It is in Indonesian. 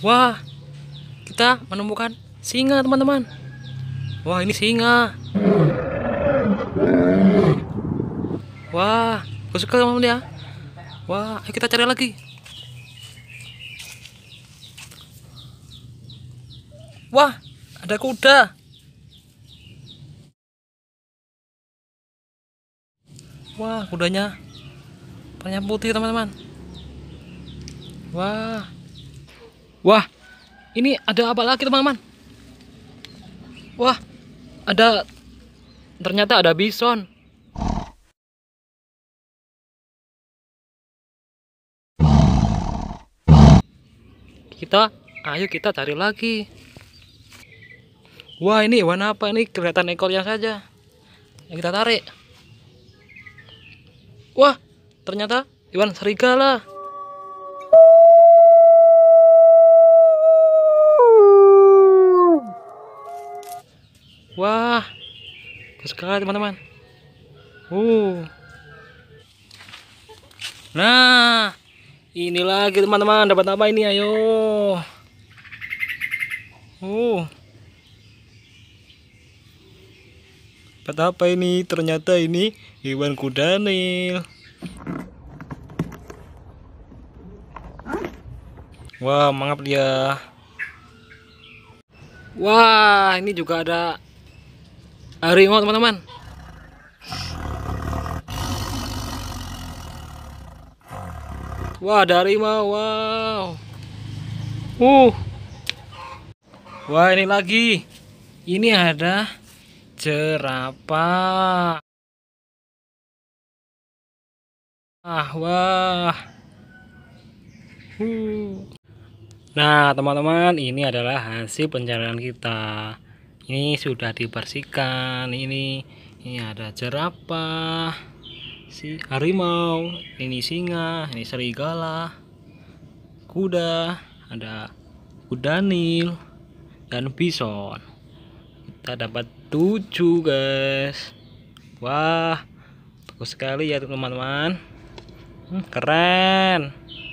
Wah, kita menemukan singa teman-teman. Wah, ini singa. Wah, aku suka sama dia. Wah, ayo kita cari lagi. Wah, ada kuda. Wah, kudanya Ternyata putih, teman-teman. Wah. Wah, ini ada apa lagi teman-teman? Wah, ada ternyata ada bison. Kita, ayo kita cari lagi. Wah, ini hewan apa? Ini kelihatan yang saja. Yang kita tarik. Wah, ternyata hewan serigala. Wah, sekali teman-teman. Uh. Nah, ini lagi teman-teman. Dapat apa ini? Ayo. Uh. Dapat apa ini? Ternyata ini hewan kuda nil. Wah, mangap dia. Wah, ini juga ada harimau ah, teman-teman wah ada harimau wow uh wah ini lagi ini ada jerapah ah wah uh. nah teman-teman ini adalah hasil pencarian kita ini sudah dibersihkan ini ini ada jerapah si harimau ini singa ini serigala kuda ada kuda nil dan bison kita dapat tujuh, guys wah bagus sekali ya teman-teman hmm, keren